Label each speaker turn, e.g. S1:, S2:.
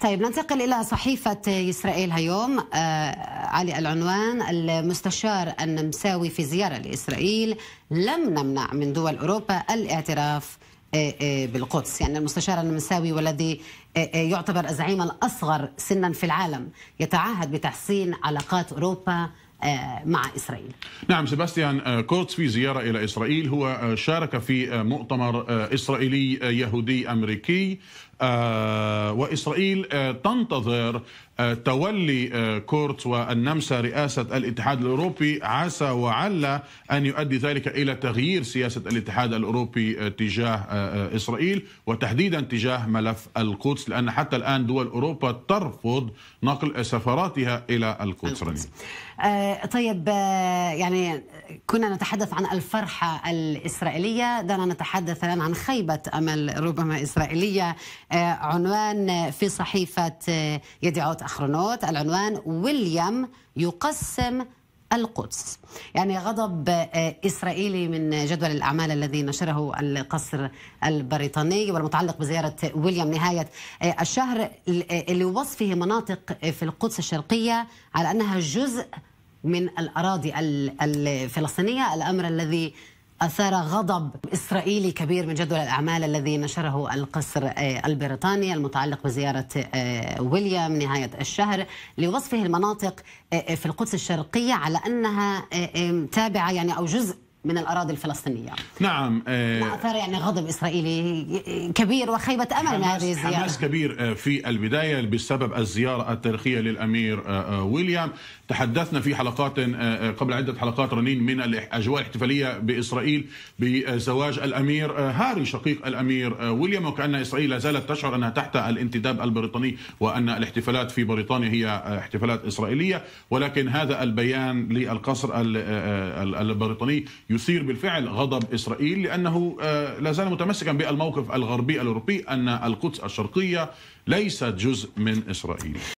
S1: طيب ننتقل إلى صحيفة إسرائيل هيوم آه، على العنوان المستشار النمساوي في زيارة لإسرائيل لم نمنع من دول أوروبا الاعتراف آه، آه، بالقدس يعني المستشار النمساوي والذي يعتبر الزعيم الأصغر سنا في العالم يتعهد بتحسين علاقات أوروبا مع إسرائيل
S2: نعم سيباستيان كورتس في زيارة إلى إسرائيل هو شارك في مؤتمر إسرائيلي يهودي أمريكي آه، وإسرائيل آه، تنتظر آه، تولي كورتس والنمسا رئاسة الاتحاد الأوروبي عسى وعلى أن يؤدي ذلك إلى تغيير سياسة الاتحاد الأوروبي تجاه إسرائيل وتحديدا تجاه ملف القدس لأن حتى الآن دول أوروبا ترفض نقل سفاراتها إلى القدس, القدس.
S1: آه طيب يعني كنا نتحدث عن الفرحة الإسرائيلية دعنا نتحدث الآن عن خيبة أمل ربما إسرائيلية آه، عنوان في صحيفة آه، يدعوت أخرونوت العنوان ويليام يقسم القدس يعني غضب آه، إسرائيلي من جدول الأعمال الذي نشره القصر البريطاني والمتعلق بزيارة ويليام نهاية الشهر لوصفه مناطق في القدس الشرقية على أنها جزء من الأراضي الفلسطينية الأمر الذي أثار غضب إسرائيلي كبير من جدول الأعمال الذي نشره القصر آه، البريطاني المتعلق بزيارة آه، ويليام نهاية الشهر لوصفه المناطق آه، في القدس الشرقية على أنها تابعة يعني أو جزء من الأراضي الفلسطينية
S2: نعم آه،
S1: أثار يعني غضب إسرائيلي كبير وخيبة أمل من هذه الزيارة حماس
S2: كبير آه، في البداية بسبب الزيارة التاريخية للأمير آه، ويليام تحدثنا في حلقات قبل عدة حلقات رنين من الأجواء الاحتفالية بإسرائيل بزواج الأمير هاري شقيق الأمير ويليام وكأن إسرائيل لا زالت تشعر أنها تحت الانتداب البريطاني وأن الاحتفالات في بريطانيا هي احتفالات إسرائيلية ولكن هذا البيان للقصر البريطاني يثير بالفعل غضب إسرائيل لأنه آه، لا زال متمسكا بالموقف الغربي الأوروبي أن القدس الشرقية ليست جزء من إسرائيل